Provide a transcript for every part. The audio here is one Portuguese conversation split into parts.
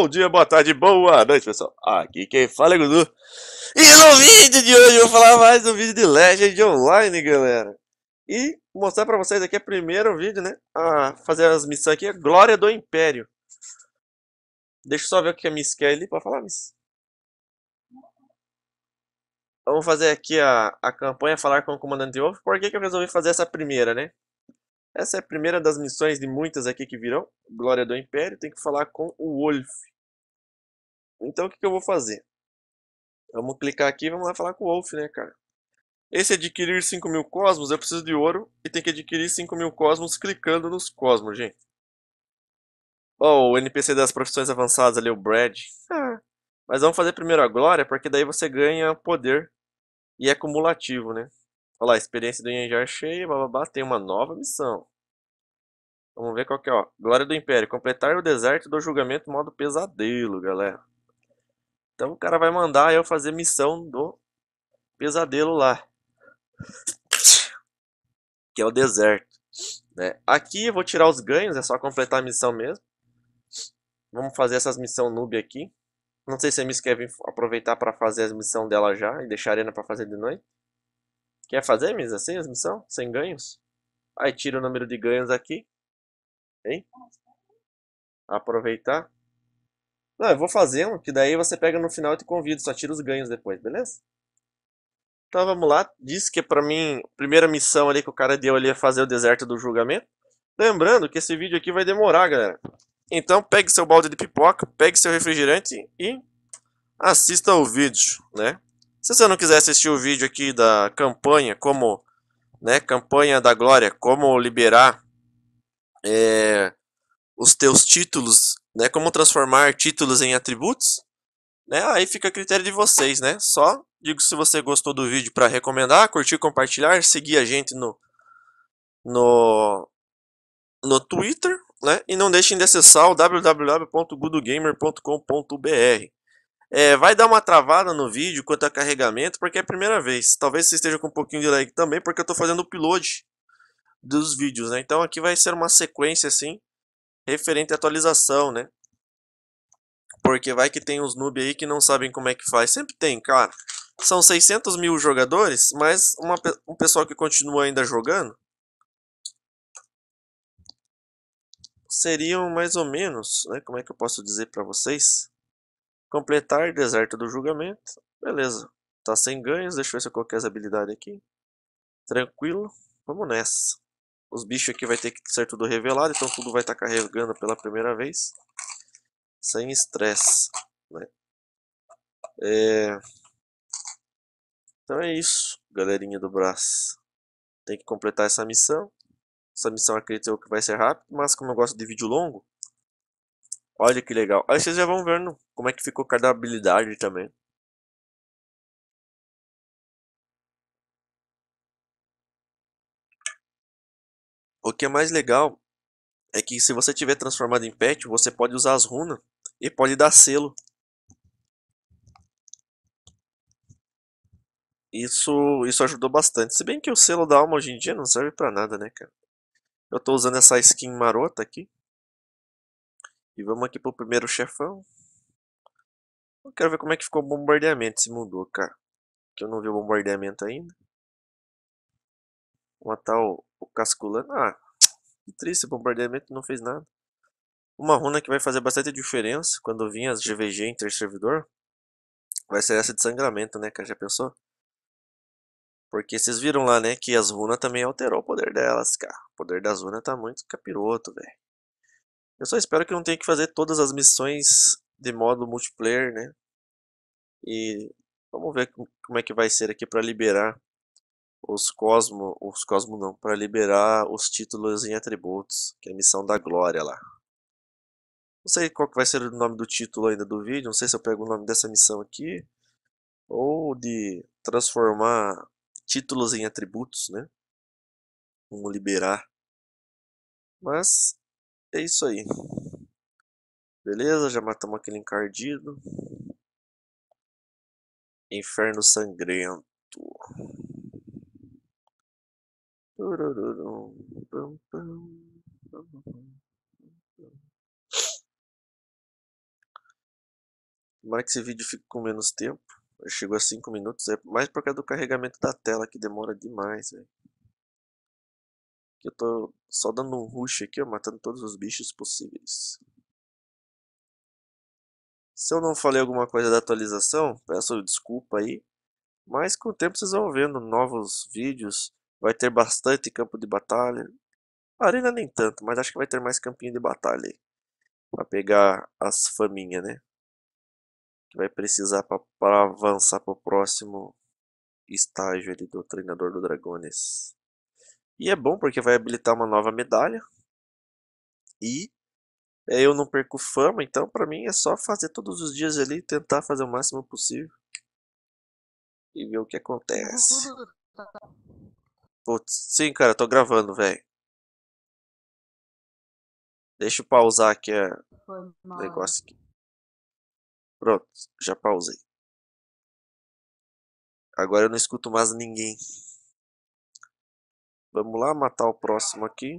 Bom dia, boa tarde, boa noite, pessoal. Aqui quem fala é Gudu. E no vídeo de hoje eu vou falar mais um vídeo de Legend Online, galera. E mostrar pra vocês aqui é o primeiro vídeo, né? A fazer as missões aqui, Glória do Império. Deixa eu só ver o que a Miss quer ali. pra falar, Miss? Vamos fazer aqui a, a campanha Falar com o Comandante Ovo. Por que, que eu resolvi fazer essa primeira, né? Essa é a primeira das missões de muitas aqui que virão. Glória do Império, tem que falar com o Wolf. Então o que, que eu vou fazer? Vamos clicar aqui vamos lá falar com o Wolf, né, cara? Esse adquirir 5 mil cosmos, eu preciso de ouro e tem que adquirir 5 mil cosmos clicando nos cosmos, gente. Ó, oh, o NPC das profissões avançadas ali, o Brad. Ah, mas vamos fazer primeiro a glória, porque daí você ganha poder e é cumulativo, né? Olha lá, experiência do Yen é cheia, bababá, tem uma nova missão. Vamos ver qual que é, ó. Glória do Império, completar o deserto do julgamento modo pesadelo, galera. Então o cara vai mandar eu fazer missão do pesadelo lá. Que é o deserto. Né? Aqui eu vou tirar os ganhos, é só completar a missão mesmo. Vamos fazer essas missões noob aqui. Não sei se a Miss quer aproveitar para fazer as missão dela já e deixar a arena para fazer de noite. Quer fazer, Misa, assim as missão? Sem ganhos? Aí tira o número de ganhos aqui. Hein? Aproveitar. Não, eu vou fazer um, que daí você pega no final e te convido. Só tira os ganhos depois, beleza? Então vamos lá. Diz que é pra mim, a primeira missão ali que o cara deu ali é fazer o deserto do julgamento. Lembrando que esse vídeo aqui vai demorar, galera. Então pegue seu balde de pipoca, pegue seu refrigerante e assista o vídeo, né? Se você não quiser assistir o vídeo aqui da campanha, como, né, campanha da glória, como liberar é, os teus títulos, né, como transformar títulos em atributos, né, aí fica a critério de vocês, né, só digo se você gostou do vídeo para recomendar, curtir, compartilhar, seguir a gente no, no, no Twitter, né? E não deixem de acessar o www.gudogamer.com.br. É, vai dar uma travada no vídeo quanto a carregamento, porque é a primeira vez. Talvez você esteja com um pouquinho de lag também, porque eu estou fazendo o upload dos vídeos, né? Então aqui vai ser uma sequência, assim, referente à atualização, né? Porque vai que tem uns noob aí que não sabem como é que faz. Sempre tem, cara. São 600 mil jogadores, mas uma, um pessoal que continua ainda jogando... Seriam mais ou menos, né? Como é que eu posso dizer para vocês? Completar deserto do julgamento. Beleza. Tá sem ganhos. Deixa eu ver se eu coloquei as habilidades aqui. Tranquilo. Vamos nessa. Os bichos aqui vai ter que ser tudo revelado. Então tudo vai estar tá carregando pela primeira vez. Sem estresse. Né? É... Então é isso, galerinha do braço Tem que completar essa missão. Essa missão acredito eu que vai ser rápida mas como eu gosto de vídeo longo, olha que legal. Aí vocês já vão vendo como é que ficou cada habilidade também. O que é mais legal é que se você tiver transformado em pet, você pode usar as runas e pode dar selo. Isso, isso ajudou bastante. Se bem que o selo da alma hoje em dia não serve pra nada, né, cara? Eu tô usando essa skin marota aqui. E vamos aqui pro primeiro chefão. Eu quero ver como é que ficou o bombardeamento, se mudou, cara. Que eu não vi o bombardeamento ainda. Uma tal o Casculano. Ah, que triste, o bombardeamento não fez nada. Uma runa que vai fazer bastante diferença quando vir as GVG inter servidor vai ser essa de sangramento, né, cara? Já pensou? Porque vocês viram lá, né, que as runas também alterou o poder delas, cara. O poder das runas tá muito capiroto, velho. Eu só espero que não tenha que fazer todas as missões de modo multiplayer, né? E vamos ver como é que vai ser aqui para liberar os Cosmo, os Cosmo não, para liberar os títulos em atributos, que é a missão da glória lá. Não sei qual que vai ser o nome do título ainda do vídeo, não sei se eu pego o nome dessa missão aqui, ou de transformar títulos em atributos, né? Como liberar. Mas é isso aí. Beleza, já matamos aquele encardido. Inferno Sangrento. Tomara que esse vídeo fique com menos tempo. Eu chego a 5 minutos. É mais por causa do carregamento da tela que demora demais. Véio. Eu tô só dando um rush aqui, ó, matando todos os bichos possíveis. Se eu não falei alguma coisa da atualização, peço desculpa aí. Mas com o tempo vocês vão vendo novos vídeos. Vai ter bastante campo de batalha. Arena nem tanto, mas acho que vai ter mais campinho de batalha aí. Pra pegar as faminhas, né? Que vai precisar para avançar pro próximo estágio ali do treinador do Dragones. E é bom porque vai habilitar uma nova medalha. E é, eu não perco fama, então para mim é só fazer todos os dias ali, tentar fazer o máximo possível e ver o que acontece. Putz, sim, cara, tô gravando, velho. Deixa eu pausar aqui é, o né? negócio aqui. Pronto, já pausei. Agora eu não escuto mais ninguém. Vamos lá matar o próximo aqui.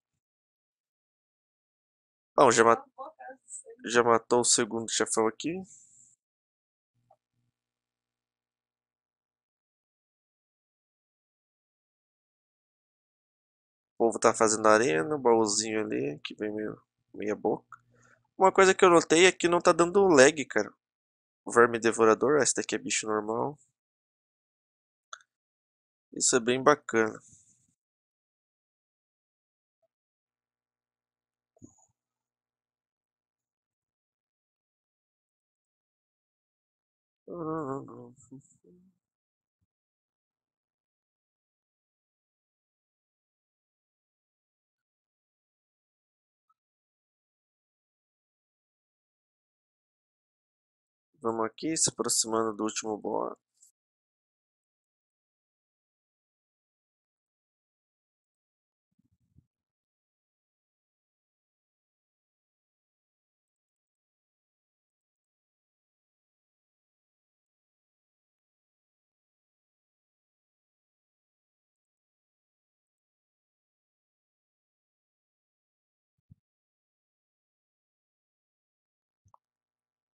Bom, já, mat... Tá tá, tá já matou o segundo chefão aqui. O povo tá fazendo arena, o baúzinho ali, que vem meio meia boca. Uma coisa que eu notei é que não tá dando lag, cara. O verme devorador, ah, esse daqui é bicho normal. Isso é bem bacana. Ah, Vamos aqui, se aproximando do último boss.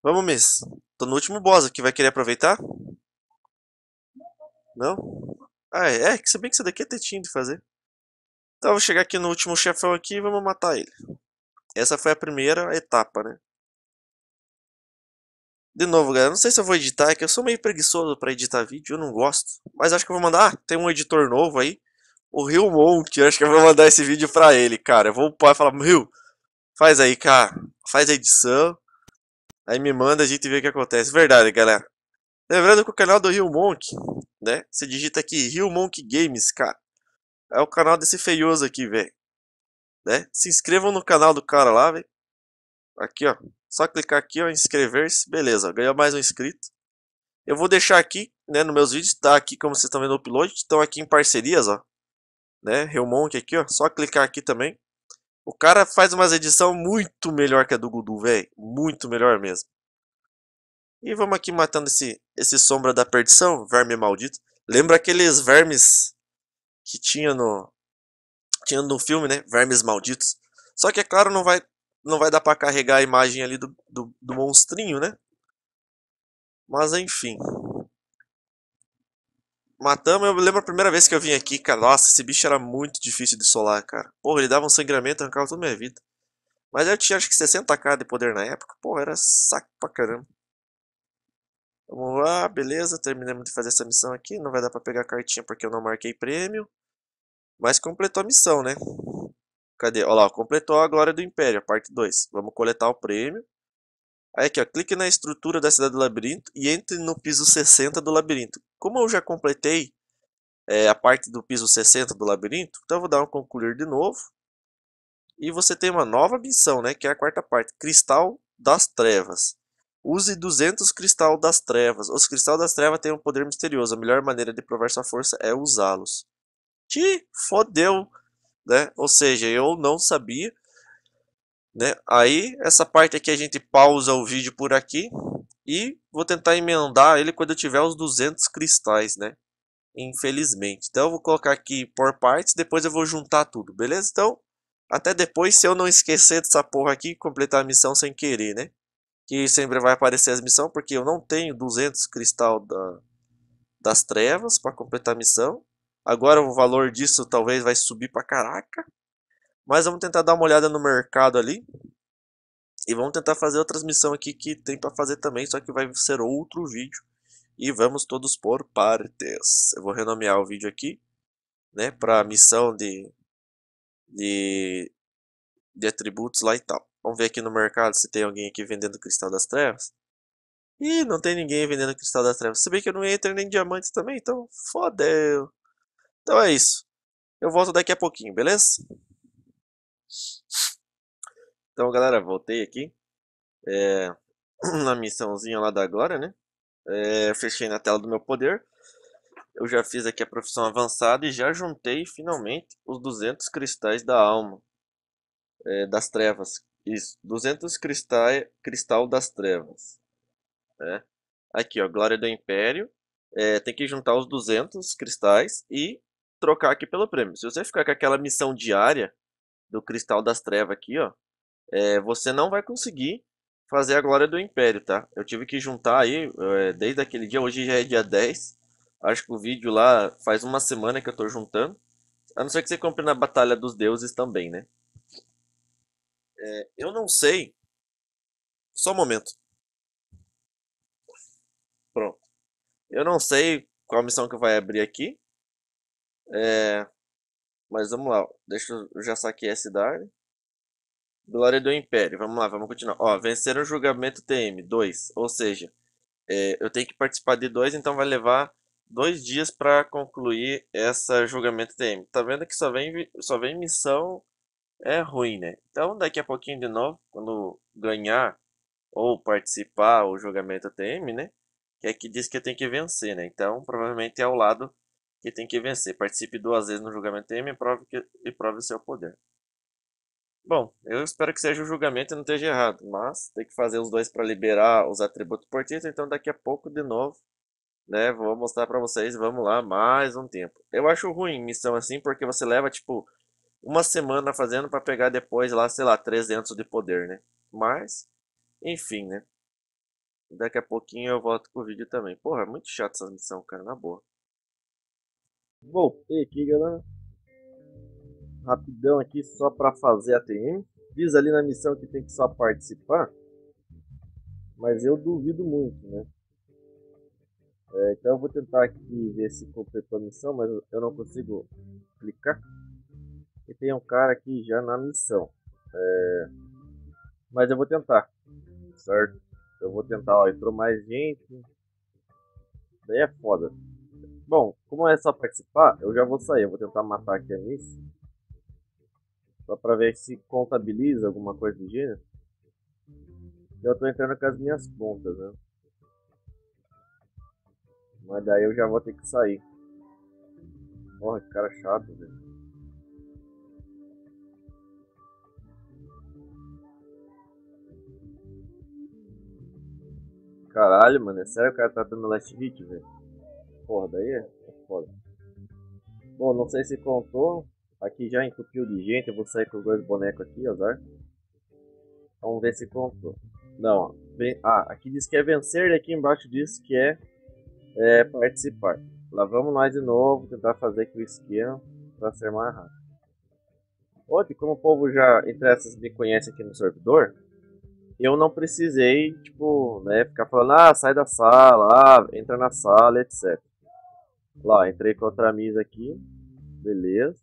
Vamos, Miss. Tô no último boss aqui. Vai querer aproveitar? Não? Ah, é. é se bem que isso daqui é tetinho de fazer. Então, eu vou chegar aqui no último chefão aqui e vamos matar ele. Essa foi a primeira etapa, né? De novo, galera, não sei se eu vou editar, é que eu sou meio preguiçoso para editar vídeo, eu não gosto. Mas acho que eu vou mandar, ah, tem um editor novo aí, o Rio Monk, eu acho que eu vou mandar esse vídeo para ele, cara. Eu vou upar e falar, Rio, faz aí, cara, faz a edição, Aí me manda, a gente vê o que acontece. Verdade, galera. Lembrando que o canal do Rio Monk, né? Você digita aqui Rio Monk Games, cara. É o canal desse feioso aqui, velho. Né? Se inscrevam no canal do cara lá, velho. Aqui, ó. Só clicar aqui, ó, inscrever-se. Beleza, ganhou mais um inscrito. Eu vou deixar aqui, né, nos meus vídeos, tá aqui como vocês estão vendo no upload, estão aqui em parcerias, ó. Né? Rio Monk aqui, ó. Só clicar aqui também. O cara faz umas edição muito melhor que a do Gudu, velho. Muito melhor mesmo. E vamos aqui matando esse, esse sombra da perdição, verme maldito. Lembra aqueles vermes que tinha no tinha no filme, né? Vermes malditos. Só que é claro, não vai não vai dar para carregar a imagem ali do, do, do monstrinho, né? Mas enfim. Matamos, eu lembro a primeira vez que eu vim aqui, cara. Nossa, esse bicho era muito difícil de solar, cara. Porra, ele dava um sangramento, arrancava toda a minha vida. Mas eu tinha acho que 60k de poder na época. Porra, era saco pra caramba. Vamos lá, beleza. Terminamos de fazer essa missão aqui. Não vai dar pra pegar a cartinha porque eu não marquei prêmio. Mas completou a missão, né? Cadê? Olha lá, completou a Glória do Império, a parte 2. Vamos coletar o prêmio. Aí aqui, ó, clique na estrutura da Cidade do Labirinto e entre no piso 60 do labirinto. Como eu já completei é, a parte do piso 60 do labirinto, então eu vou dar um concluir de novo. E você tem uma nova missão, né, que é a quarta parte, Cristal das Trevas. Use 200 Cristal das Trevas. Os Cristal das Trevas têm um poder misterioso. A melhor maneira de provar sua força é usá-los. Te fodeu, né? Ou seja, eu não sabia. Né? Aí, essa parte aqui a gente pausa o vídeo por aqui. E vou tentar emendar ele quando eu tiver os 200 cristais, né? Infelizmente. Então eu vou colocar aqui por partes, depois eu vou juntar tudo, beleza? Então, até depois, se eu não esquecer dessa porra aqui, completar a missão sem querer, né? Que sempre vai aparecer as missões, porque eu não tenho 200 cristal da, das trevas para completar a missão. Agora o valor disso talvez vai subir para caraca. Mas vamos tentar dar uma olhada no mercado ali. E vamos tentar fazer outra transmissão aqui que tem para fazer também, só que vai ser outro vídeo. E vamos todos por partes. Eu vou renomear o vídeo aqui, né, para missão de, de, de atributos lá e tal. Vamos ver aqui no mercado se tem alguém aqui vendendo Cristal das Trevas. Ih, não tem ninguém vendendo Cristal das Trevas. Se bem que eu não entrei nem diamante também, então fodeu. Então é isso. Eu volto daqui a pouquinho, beleza? Então, galera, voltei aqui. É, na missãozinha lá da Glória, né? É, fechei na tela do meu poder. Eu já fiz aqui a profissão avançada e já juntei finalmente os 200 cristais da alma. É, das trevas. Isso, 200 cristais, cristal das trevas. É. Aqui, ó, Glória do Império. É, tem que juntar os 200 cristais e trocar aqui pelo prêmio. Se você ficar com aquela missão diária do Cristal das Trevas aqui, ó, é, você não vai conseguir fazer a glória do Império, tá? Eu tive que juntar aí, é, desde aquele dia, hoje já é dia 10. Acho que o vídeo lá faz uma semana que eu tô juntando. A não ser que você compre na Batalha dos Deuses também, né? É, eu não sei. Só um momento. Pronto. Eu não sei qual missão que vai abrir aqui. É... Mas vamos lá. Deixa eu já saquei a cidade. Glória do Império. Vamos lá, vamos continuar. Ó, venceram o julgamento TM, 2. Ou seja, é, eu tenho que participar de dois, então vai levar dois dias para concluir essa julgamento TM. Tá vendo que só vem, só vem missão é ruim, né? Então, daqui a pouquinho de novo, quando ganhar ou participar o julgamento TM, né? Que aqui é diz que eu tenho que vencer, né? Então, provavelmente é ao lado que tem que vencer. Participe duas vezes no julgamento TM e prove, que, e prove o seu poder. Bom, eu espero que seja o julgamento e não esteja errado, mas tem que fazer os dois para liberar os atributos portistas, então daqui a pouco de novo, né, vou mostrar para vocês, vamos lá, mais um tempo. Eu acho ruim missão assim, porque você leva, tipo, uma semana fazendo para pegar depois lá, sei lá, 300 de poder, né? Mas, enfim, né? Daqui a pouquinho eu volto com o vídeo também. Porra, é muito chato essa missão, cara, na boa. Voltei aqui, galera rapidão aqui só para fazer a TM. Diz ali na missão que tem que só participar, mas eu duvido muito, né? É, então eu vou tentar aqui ver se completou a missão, mas eu não consigo clicar. E tem um cara aqui já na missão. É... Mas eu vou tentar, certo? Eu vou tentar, ó, entrou mais gente. Daí é foda. Bom, como é só participar, eu já vou sair. Eu vou tentar matar aqui a missão. Só pra ver se contabiliza alguma coisa do gênero. Eu tô entrando com as minhas pontas, né? Mas daí eu já vou ter que sair. Porra, que cara chato, velho. Caralho, mano, é sério que o cara tá dando last hit, velho? Porra, daí é foda. Bom, não sei se contou, Aqui já entupiu de gente, eu vou sair com os dois bonecos aqui, azar. Vamos ver se contou. Não, vem, ah, aqui diz que é vencer e aqui embaixo diz que é, é participar. Lá vamos nós de novo, tentar fazer aqui o esquema para ser mais rápido. Hoje, como o povo já, entre essas, me conhece aqui no servidor, eu não precisei, tipo, né, ficar falando, ah, sai da sala, ah, entra na sala, etc. Lá, entrei com outra misa aqui, beleza.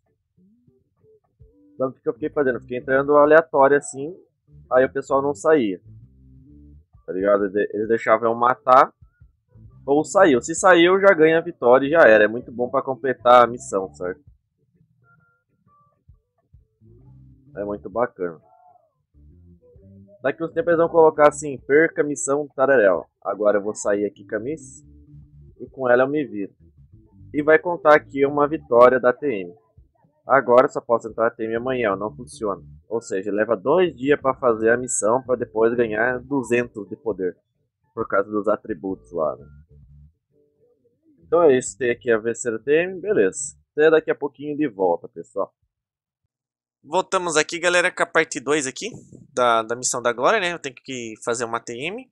Tanto que eu fiquei fazendo, fiquei entrando aleatório assim, aí o pessoal não saía. Tá ligado? Eles deixavam eu matar ou saiu. Se saiu, já ganha a vitória e já era. É muito bom para completar a missão, certo? É muito bacana. Daqui uns tempos eles vão colocar assim, perca a missão Tararel. Agora eu vou sair aqui com a Miss e com ela eu me viro. E vai contar aqui uma vitória da TM. Agora só posso entrar TM amanhã, não funciona. Ou seja, leva dois dias para fazer a missão para depois ganhar 200 de poder. Por causa dos atributos lá, né? Então é isso, tem aqui a vencer TM, beleza. Até daqui a pouquinho de volta, pessoal. Voltamos aqui, galera, com a parte 2 aqui da, da missão da Glória, né? Eu tenho que fazer uma TM.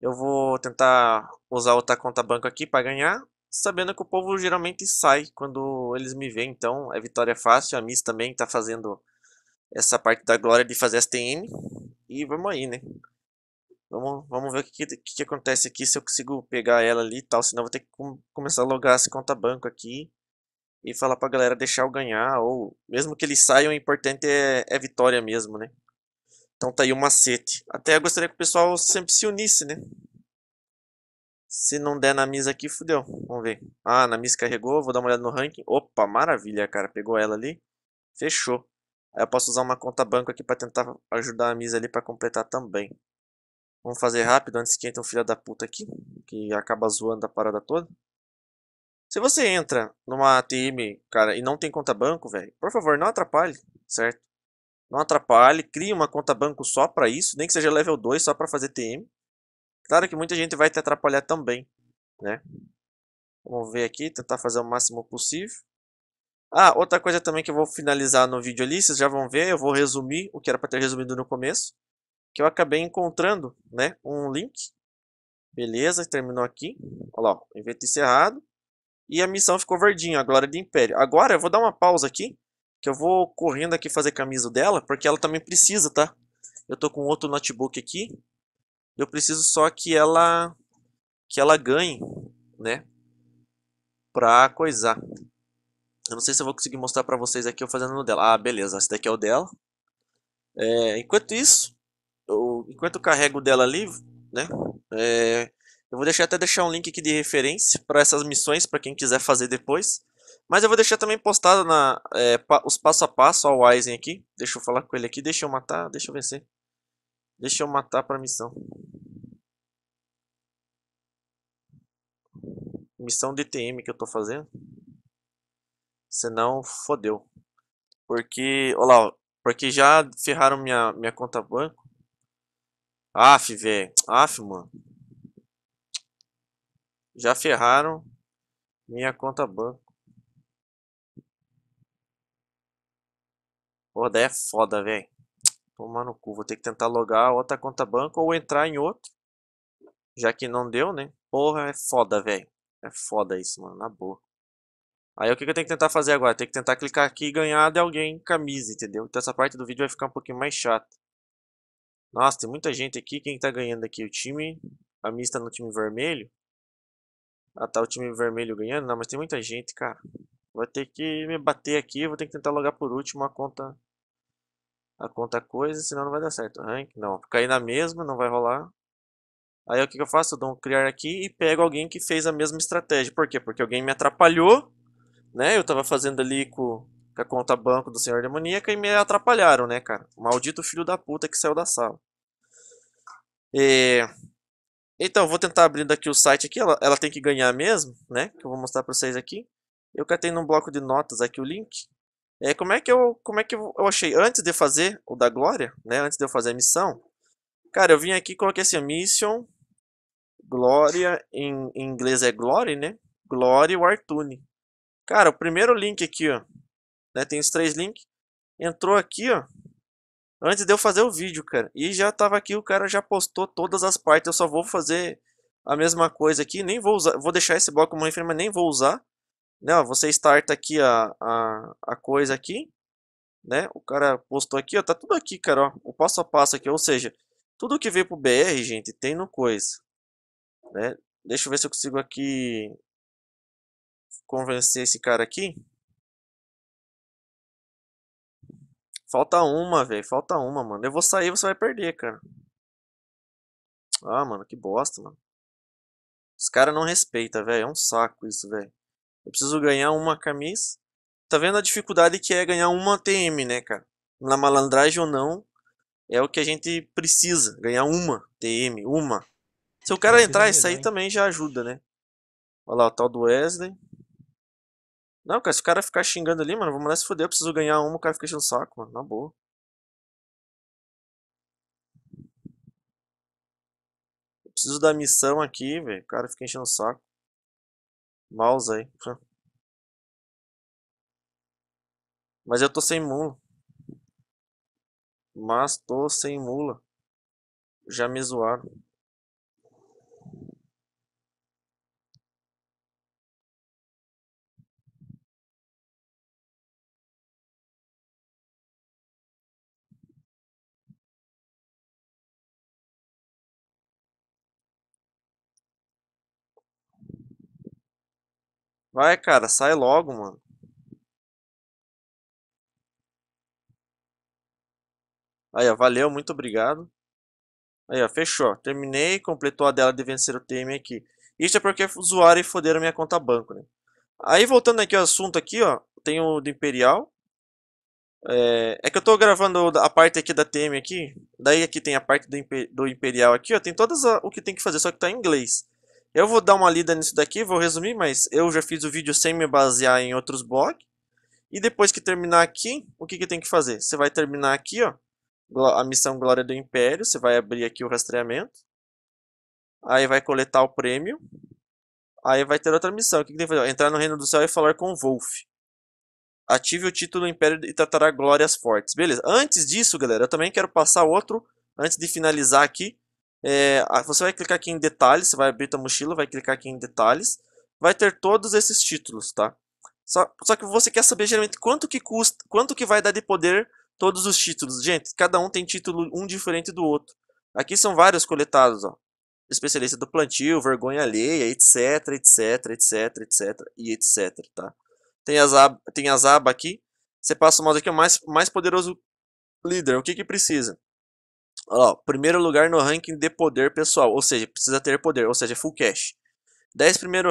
Eu vou tentar usar outra conta banco aqui para ganhar sabendo que o povo geralmente sai quando eles me veem, então é vitória fácil. A Miss também está fazendo essa parte da glória de fazer STM E vamos aí, né? Vamos, vamos ver o que, que, que acontece aqui, se eu consigo pegar ela ali e tal. Senão vou ter que com, começar a logar essa conta banco aqui. E falar pra galera deixar eu ganhar. Ou mesmo que eles saiam, o importante é, é vitória mesmo, né? Então tá aí o macete. Até eu gostaria que o pessoal sempre se unisse, né? Se não der na Miss aqui, fodeu, Vamos ver. Ah, na Miss carregou. Vou dar uma olhada no ranking. Opa, maravilha, cara. Pegou ela ali. Fechou. Aí eu posso usar uma conta banco aqui pra tentar ajudar a Miss ali pra completar também. Vamos fazer rápido antes que entre um filho da puta aqui. Que acaba zoando a parada toda. Se você entra numa ATM, cara, e não tem conta banco, velho, por favor, não atrapalhe, certo? Não atrapalhe, crie uma conta banco só pra isso, nem que seja level 2 só pra fazer TM. Claro que muita gente vai te atrapalhar também, né? Vamos ver aqui, tentar fazer o máximo possível. Ah, outra coisa também que eu vou finalizar no vídeo ali, vocês já vão ver, eu vou resumir o que era para ter resumido no começo, que eu acabei encontrando, né, um link. Beleza, terminou aqui. Olha lá, evento encerrado. E a missão ficou verdinha, a glória do império. Agora eu vou dar uma pausa aqui, que eu vou correndo aqui fazer camisa dela, porque ela também precisa, tá? Eu tô com outro notebook aqui, eu preciso só que ela que ela ganhe, né? Pra coisar. Eu não sei se eu vou conseguir mostrar pra vocês aqui eu fazendo no dela. Ah, beleza. Esse daqui é o dela. É, enquanto isso, eu, enquanto eu carrego o dela ali, né? É, eu vou deixar até deixar um link aqui de referência para essas missões, para quem quiser fazer depois. Mas eu vou deixar também postado na, é, pa, os passo a passo ao Aizen aqui. Deixa eu falar com ele aqui, deixa eu matar, deixa eu vencer. Deixa eu matar pra missão. Missão DTM que eu tô fazendo. Senão, fodeu. Porque, olha lá, porque já ferraram minha, minha conta banco. Af, velho. Af, mano. Já ferraram minha conta banco. Pô, daí é foda, velho. Tomar no cu. Vou ter que tentar logar outra conta banco ou entrar em outro. Já que não deu, né? Porra, é foda, velho. É foda isso, mano. Na boa. Aí o que, que eu tenho que tentar fazer agora? Tem que tentar clicar aqui e ganhar de alguém camisa, entendeu? Então essa parte do vídeo vai ficar um pouquinho mais chata. Nossa, tem muita gente aqui. Quem tá ganhando aqui? O time. A mista no time vermelho. Ah, tá o time vermelho ganhando? Não, mas tem muita gente, cara. Vou ter que me bater aqui. Vou ter que tentar logar por último a conta a conta coisa, senão não vai dar certo. Rank, não. Cair na mesma, não vai rolar. Aí o que, que eu faço? Eu dou um criar aqui e pego alguém que fez a mesma estratégia. Por quê? Porque alguém me atrapalhou, né? Eu estava fazendo ali com, com a conta banco do Senhor Demoníaca e me atrapalharam, né, cara? Maldito filho da puta que saiu da sala. E... É, então, vou tentar abrir daqui o site aqui. Ela, ela tem que ganhar mesmo, né? Que eu vou mostrar para vocês aqui. Eu catei num bloco de notas aqui o link. É, como é que eu como é que eu achei antes de fazer o da Glória, né? Antes de eu fazer a missão, cara, eu vim aqui e coloquei assim, mission Glória em, em inglês é Glory, né? Glory Wartune. Cara, o primeiro link aqui, ó, né? Tem os três links. Entrou aqui, ó. Antes de eu fazer o vídeo, cara. E já tava aqui, o cara já postou todas as partes. Eu só vou fazer a mesma coisa aqui. Nem vou usar. Vou deixar esse bloco como referência, mas nem vou usar né, ó, você starta aqui a, a, a coisa aqui, né, o cara postou aqui, ó, tá tudo aqui, cara, ó, o passo a passo aqui, ou seja, tudo que veio pro BR, gente, tem no coisa, né, deixa eu ver se eu consigo aqui convencer esse cara aqui. Falta uma, velho. Falta uma, mano. Eu vou sair, você vai perder, cara. Ah, mano, que bosta, mano. Os caras não respeitam, velho. É um saco isso, velho. Eu preciso ganhar uma camisa. Tá vendo a dificuldade que é ganhar uma TM, né, cara? Na malandragem ou não, é o que a gente precisa. Ganhar uma TM, uma. Se o cara entrar e sair também já ajuda, né? Olha lá, o tal do Wesley. Não, cara, se o cara ficar xingando ali, mano, vamos lá se foder. Eu preciso ganhar uma, o cara fica enchendo o saco, mano. Na boa. Eu preciso da missão aqui, velho. O cara fica enchendo o saco. Mouse aí, Mas eu tô sem mula. Mas tô sem mula. Já me zoaram. Vai, cara, sai logo, mano. Aí, ó, valeu, muito obrigado. Aí, ó, fechou. Terminei, completou a dela de vencer o TM aqui. Isso é porque usuário e foderam minha conta banco, né? Aí, voltando aqui ao assunto aqui, ó, tem o do Imperial. É, é que eu tô gravando a parte aqui da TM aqui. Daí aqui tem a parte do, Imperial aqui, ó. Tem todas o que tem que fazer, só que tá em inglês. Eu vou dar uma lida nisso daqui, vou resumir, mas eu já fiz o vídeo sem me basear em outros blogs. E depois que terminar aqui, o que, que tem que fazer? Você vai terminar aqui, ó, a missão Glória do Império, você vai abrir aqui o rastreamento. Aí vai coletar o prêmio. Aí vai ter outra missão. O que, que tem que fazer? Entrar no Reino do Céu e falar com o Wolf. Ative o título do Império e tratará glórias fortes. Beleza. Antes disso, galera, eu também quero passar outro, antes de finalizar aqui, é, ah, você vai clicar aqui em detalhes, você vai abrir a mochila, vai clicar aqui em detalhes. Vai ter todos esses títulos, tá? Só, só que você quer saber geralmente quanto que custa, quanto que vai dar de poder todos os títulos. Gente, cada um tem título um diferente do outro. Aqui são vários coletados, ó. Especialista do plantio, vergonha alheia, etc, etc, etc, etc e etc, tá? Tem as, ab tem as abas aqui. Você passa o mouse aqui, é o mais, mais poderoso líder. O que que precisa? Ó, primeiro lugar no ranking de poder pessoal, ou seja, precisa ter poder, ou seja, full cash. 10, primeiro,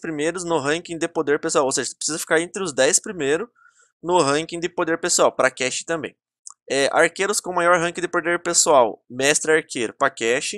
primeiros no ranking de poder pessoal, ou seja, precisa ficar entre os 10 primeiros no ranking de poder pessoal, para cash também. É, arqueiros com maior ranking de poder pessoal, mestre arqueiro, para cash.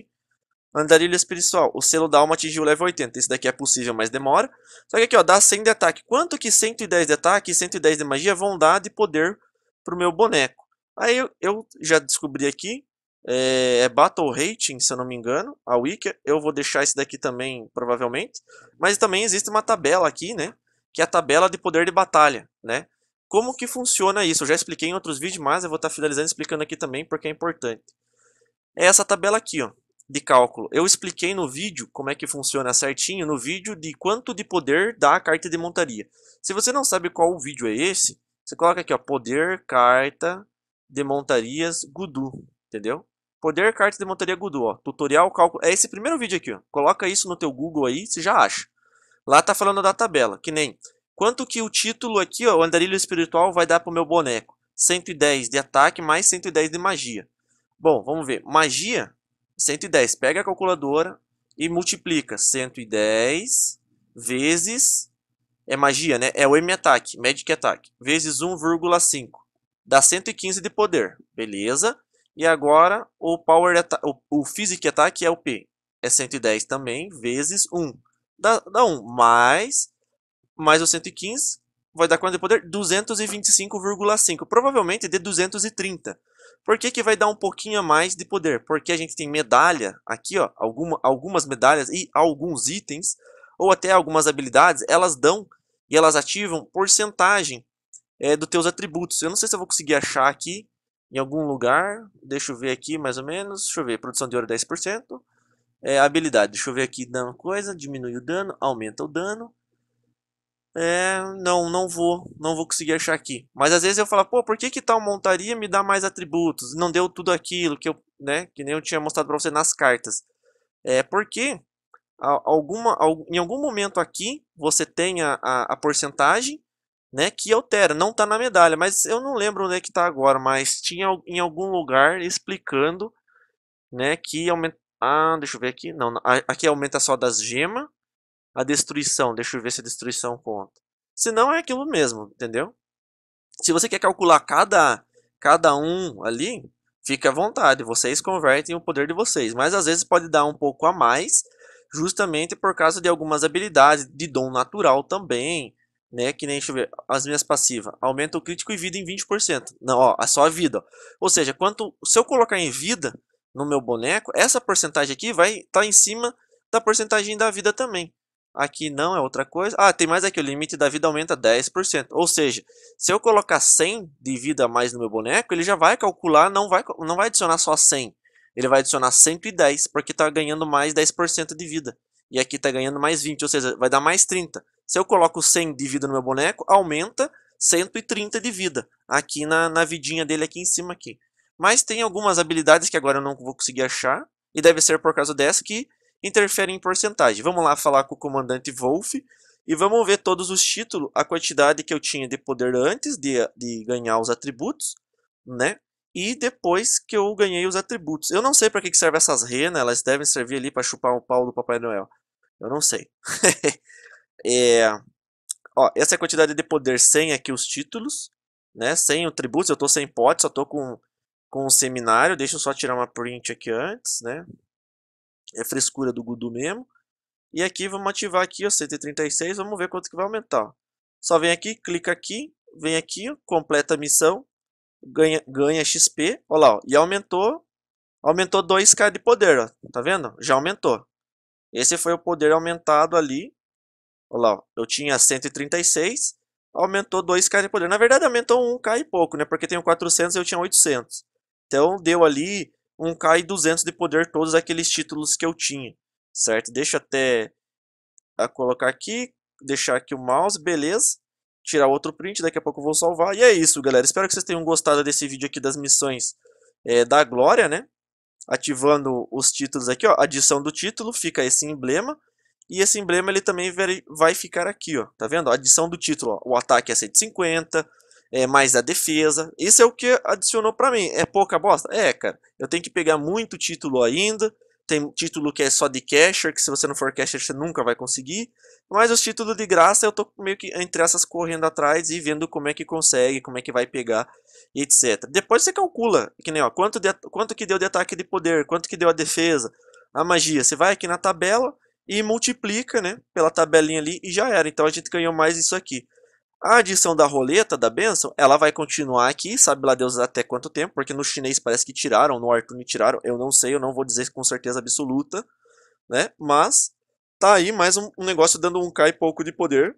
Andarilho espiritual, o selo da alma atingiu o level 80. esse daqui é possível, mas demora. Só que aqui, ó, dá 100 de ataque. Quanto que 110 de ataque e 110 de magia vão dar de poder pro meu boneco? Aí eu já descobri aqui é, é, Battle Rating, se eu não me engano, a Wiki. Eu vou deixar esse daqui também, provavelmente. Mas também existe uma tabela aqui, né? Que é a tabela de poder de batalha, né? Como que funciona isso? Eu já expliquei em outros vídeos, mas eu vou estar tá finalizando explicando aqui também, porque é importante. É essa tabela aqui, ó, de cálculo. Eu expliquei no vídeo como é que funciona certinho, no vídeo de quanto de poder dá a carta de montaria. Se você não sabe qual vídeo é esse, você coloca aqui, ó, poder, carta, de montarias, Gudu, entendeu? Poder cartas de montaria Gudu, ó. Tutorial, cálculo. É esse primeiro vídeo aqui, ó. Coloca isso no teu Google aí, você já acha. Lá tá falando da tabela, que nem quanto que o título aqui, ó, o andarilho espiritual vai dar pro meu boneco. 110 de ataque mais 110 de magia. Bom, vamos ver. Magia 110. Pega a calculadora e multiplica 110 vezes é magia, né? É o M ataque, Magic ataque, vezes 1,5. Dá 115 de poder. Beleza? E agora o power o, o physic attack é o P. É 110 também vezes 1. Dá, dá 1, mais, mais o 115 vai dar quanto de poder? 225,5. Provavelmente de 230. Por que, que vai dar um pouquinho a mais de poder? Porque a gente tem medalha aqui, ó, alguma, algumas medalhas e alguns itens, ou até algumas habilidades, elas dão e elas ativam porcentagem é, dos teus atributos. Eu não sei se eu vou conseguir achar aqui, em algum lugar. Deixa eu ver aqui mais ou menos. Deixa eu ver, produção de ouro 10%. É, é, habilidade, deixa eu ver aqui, dano coisa, diminui o dano, aumenta o dano. É, não, não vou, não vou conseguir achar aqui. Mas às vezes eu falo, pô, por que que tal montaria me dá mais atributos? Não deu tudo aquilo que eu, né, que nem eu tinha mostrado para você nas cartas. É porque alguma, em algum momento aqui você tem a, a, a porcentagem né, que altera, não está na medalha, mas eu não lembro onde é que está agora, mas tinha em algum lugar explicando, né, que aumenta, ah, deixa eu ver aqui, não, aqui é aumenta só das gemas, a destruição, deixa eu ver se a destruição conta. Se não, é aquilo mesmo, entendeu? Se você quer calcular cada, cada um ali, fica à vontade, vocês convertem o poder de vocês, mas às vezes pode dar um pouco a mais, justamente por causa de algumas habilidades de dom natural também, né? Que nem, deixa eu ver, as minhas passivas. Aumenta o crítico e vida em 20%. Não, ó, é só a vida. Ó. Ou seja, quanto, se eu colocar em vida no meu boneco, essa porcentagem aqui vai estar tá em cima da porcentagem da vida também. Aqui não é outra coisa. Ah, tem mais aqui, o limite da vida aumenta 10%. Ou seja, se eu colocar 100 de vida a mais no meu boneco, ele já vai calcular, não vai, não vai adicionar só 100. Ele vai adicionar 110, porque está ganhando mais 10% de vida. E aqui está ganhando mais 20, ou seja, vai dar mais 30. Se eu coloco 100 de vida no meu boneco, aumenta 130 de vida aqui na, na vidinha dele aqui em cima aqui. Mas tem algumas habilidades que agora eu não vou conseguir achar, e deve ser por causa dessa que interferem em porcentagem. Vamos lá falar com o comandante Wolf e vamos ver todos os títulos, a quantidade que eu tinha de poder antes de, de ganhar os atributos, né? E depois que eu ganhei os atributos. Eu não sei para que, que servem essas renas, elas devem servir ali para chupar o pau do Papai Noel. Eu não sei. É, ó, essa é a quantidade de poder sem aqui os títulos, né? Sem o tributo, eu estou sem pote, só estou com com o seminário, deixa eu só tirar uma print aqui antes, né? É frescura do Gudu mesmo. E aqui vamos ativar aqui, ó, 136, vamos ver quanto que vai aumentar. Ó. Só vem aqui, clica aqui, vem aqui, ó, completa a missão, ganha, ganha XP, ó lá, ó, e aumentou, aumentou 2k de poder, ó, tá vendo? Já aumentou. Esse foi o poder aumentado ali, Olha lá, eu tinha 136, aumentou 2k de poder. Na verdade, aumentou 1k e pouco, né? Porque tenho 400 e eu tinha 800. Então, deu ali 1k e 200 de poder todos aqueles títulos que eu tinha, certo? Deixa até a colocar aqui, deixar aqui o mouse, beleza. Tirar outro print, daqui a pouco eu vou salvar. E é isso, galera. Espero que vocês tenham gostado desse vídeo aqui das missões é, da Glória, né? Ativando os títulos aqui, ó. Adição do título, fica esse emblema. E esse emblema ele também vai ficar aqui, ó, tá vendo? A adição do título, ó, o ataque é 150, é, mais a defesa. Isso é o que adicionou para mim. É pouca bosta? É, cara. Eu tenho que pegar muito título ainda. Tem título que é só de casher, que se você não for casher você nunca vai conseguir. Mas os títulos de graça eu tô meio que entre essas correndo atrás e vendo como é que consegue, como é que vai pegar, etc. Depois você calcula, que nem, ó, quanto, de, quanto que deu de ataque de poder, quanto que deu a defesa, a magia. Você vai aqui na tabela, e multiplica né, pela tabelinha ali e já era. Então a gente ganhou mais isso aqui. A adição da roleta, da benção, ela vai continuar aqui, sabe lá Deus até quanto tempo, porque no chinês parece que tiraram, no Artune tiraram, eu não sei, eu não vou dizer com certeza absoluta, né? Mas tá aí mais um, um negócio dando um cai pouco de poder,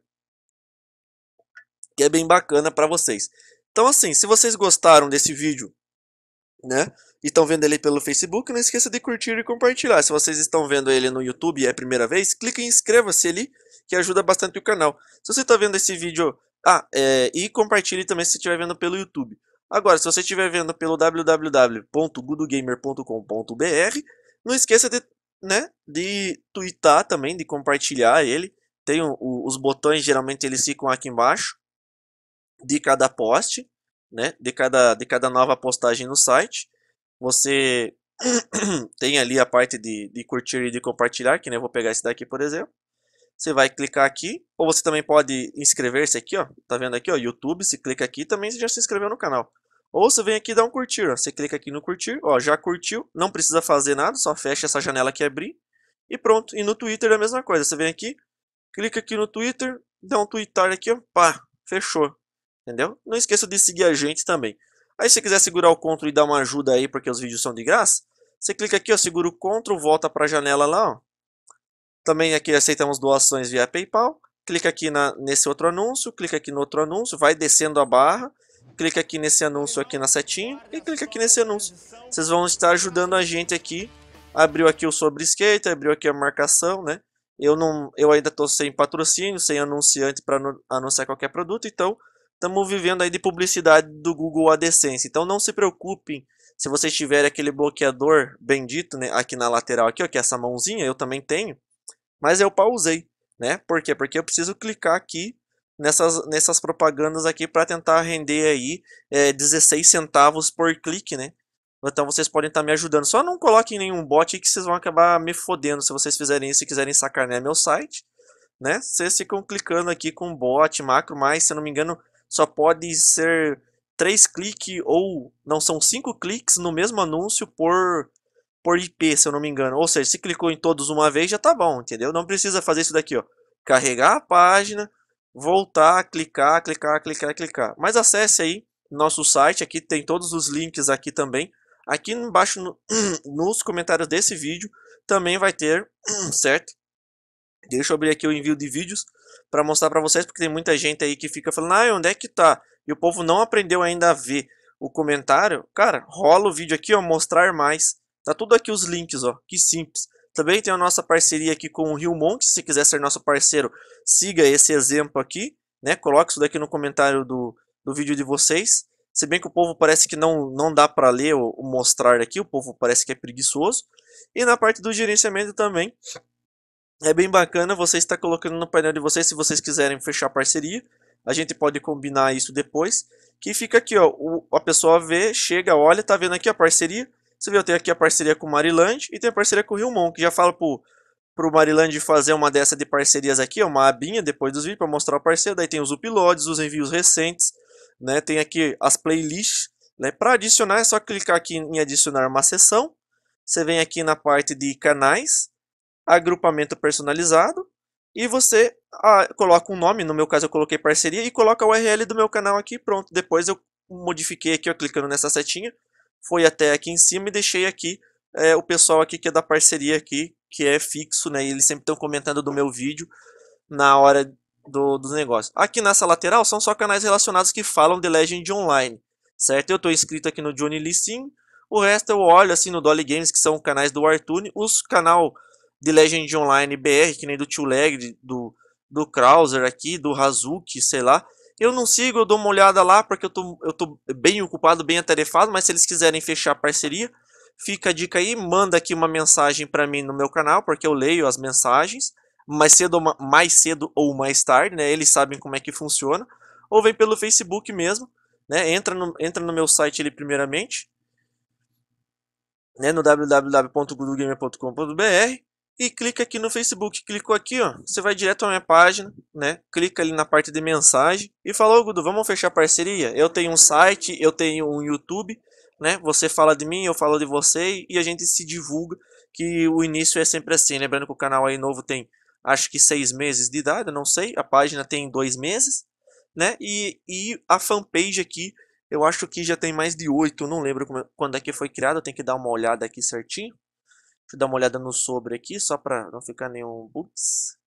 que é bem bacana para vocês. Então assim, se vocês gostaram desse vídeo, né? E estão vendo ele pelo Facebook, não esqueça de curtir e compartilhar. Se vocês estão vendo ele no YouTube e é a primeira vez, clique em inscreva-se ali, que ajuda bastante o canal. Se você está vendo esse vídeo, ah, é, e compartilhe também se você estiver vendo pelo YouTube. Agora, se você estiver vendo pelo www.gudogamer.com.br, não esqueça de, né, de twittar também, de compartilhar ele. Tem o, os botões, geralmente eles ficam aqui embaixo de cada post né, de cada, de cada nova postagem no site. Você tem ali a parte de, de curtir e de compartilhar, que nem eu vou pegar esse daqui, por exemplo. Você vai clicar aqui, ou você também pode inscrever-se aqui, ó. Tá vendo aqui, ó, YouTube, se clica aqui, também você já se inscreveu no canal. Ou você vem aqui e dá um curtir, ó. Você clica aqui no curtir, ó, já curtiu, não precisa fazer nada, só fecha essa janela que abrir. E pronto, e no Twitter é a mesma coisa, você vem aqui, clica aqui no Twitter, dá um tweetar aqui, ó, pá, fechou. Entendeu? Não esqueça de seguir a gente também. Aí se quiser segurar o Ctrl e dar uma ajuda aí, porque os vídeos são de graça, você clica aqui, ó, segura o Ctrl, volta para a janela lá, ó. Também aqui aceitamos doações via PayPal. Clica aqui na, nesse outro anúncio, clica aqui no outro anúncio, vai descendo a barra. Clica aqui nesse anúncio aqui na setinha e clica aqui nesse anúncio. Vocês vão estar ajudando a gente aqui. Abriu aqui o sobre skate, abriu aqui a marcação, né? Eu, não, eu ainda estou sem patrocínio, sem anunciante para anunciar qualquer produto, então estamos vivendo aí de publicidade do Google AdSense. Então não se preocupem se vocês tiverem aquele bloqueador bendito né, aqui na lateral, aqui, ó, que é essa mãozinha, eu também tenho. Mas eu pausei, né? Por quê? Porque eu preciso clicar aqui nessas, nessas propagandas aqui para tentar render aí é, 16 centavos por clique, né? Então vocês podem estar tá me ajudando. Só não coloquem nenhum bot aí que vocês vão acabar me fodendo se vocês fizerem isso e quiserem né meu site. Né? Vocês ficam clicando aqui com bot, macro, mas se eu não me engano, só pode ser três cliques ou não são cinco cliques no mesmo anúncio por por IP, se eu não me engano. Ou seja, se clicou em todos uma vez já tá bom, entendeu? Não precisa fazer isso daqui, ó. Carregar a página, voltar, clicar, clicar, clicar, clicar. Mas acesse aí nosso site, aqui tem todos os links aqui também. Aqui embaixo no, nos comentários desse vídeo também vai ter, certo? Deixa eu abrir aqui o envio de vídeos para mostrar para vocês, porque tem muita gente aí que fica falando, ah, onde é que tá? E o povo não aprendeu ainda a ver o comentário. Cara, rola o vídeo aqui, ó, mostrar mais. Tá tudo aqui os links, ó, que simples. Também tem a nossa parceria aqui com o Rio Monk, se quiser ser nosso parceiro, siga esse exemplo aqui, né? Coloque isso daqui no comentário do, do vídeo de vocês. Se bem que o povo parece que não, não dá para ler ou mostrar aqui, o povo parece que é preguiçoso. E na parte do gerenciamento também, é bem bacana, você está colocando no painel de vocês, se vocês quiserem fechar parceria, a gente pode combinar isso depois, que fica aqui, ó, o, a pessoa vê, chega, olha, tá vendo aqui a parceria, você vê, eu tenho aqui a parceria com o Mariland e tem a parceria com o Rilmon, que já fala pro, pro Mariland fazer uma dessa de parcerias aqui, ó, uma abinha depois dos vídeos para mostrar o parceiro, daí tem os uploads, os envios recentes, né, tem aqui as playlists, né, para adicionar é só clicar aqui em adicionar uma sessão, você vem aqui na parte de canais, agrupamento personalizado e você ah, coloca um nome, no meu caso eu coloquei parceria, e coloca o URL do meu canal aqui, pronto. Depois eu modifiquei aqui, ó, clicando nessa setinha, foi até aqui em cima e deixei aqui é, o pessoal aqui que é da parceria aqui, que é fixo, né? E eles sempre estão comentando do meu vídeo na hora do, dos negócios. Aqui nessa lateral são só canais relacionados que falam de Legend Online, certo? Eu estou inscrito aqui no Johnny Lee Sim o resto eu olho assim no Dolly Games, que são canais do Artune, os canal de Legend Online BR, que nem do Tio Leg, do, do Krauser aqui, do Hazuki, sei lá. Eu não sigo, eu dou uma olhada lá, porque eu tô, eu tô bem ocupado, bem atarefado, mas se eles quiserem fechar parceria, fica a dica aí, manda aqui uma mensagem para mim no meu canal, porque eu leio as mensagens, mais cedo, mais cedo ou mais tarde, né? Eles sabem como é que funciona. Ou vem pelo Facebook mesmo, né? Entra no, entra no meu site ali primeiramente, né? no www.gurugamer.com.br e clica aqui no Facebook. Clicou aqui, ó, você vai direto à minha página, né? Clica ali na parte de mensagem e falou Gudu, Gudo, vamos fechar parceria? Eu tenho um site, eu tenho um YouTube, né? Você fala de mim, eu falo de você e a gente se divulga, que o início é sempre assim. Lembrando que o canal aí novo tem, acho que seis meses de idade, não sei. A página tem dois meses, né? E, e a fanpage aqui, eu acho que já tem mais de oito, não lembro como, é, quando é que foi criada, tem que dar uma olhada aqui certinho. Deixa eu dar uma olhada no sobre aqui, só para não ficar nenhum bugs.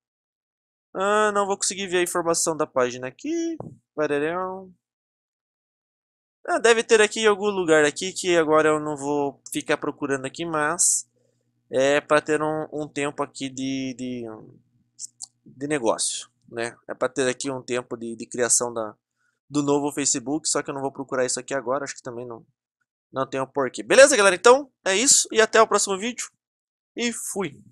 Ah, não vou conseguir ver a informação da página aqui. Pararão. Ah, deve ter aqui em algum lugar aqui que agora eu não vou ficar procurando aqui, mas é para ter um, um, tempo aqui de, de, de negócio, né? É para ter aqui um tempo de, de criação da, do novo Facebook, só que eu não vou procurar isso aqui agora, acho que também não, não tenho porquê. Beleza, galera? Então é isso e até o próximo vídeo. E fui.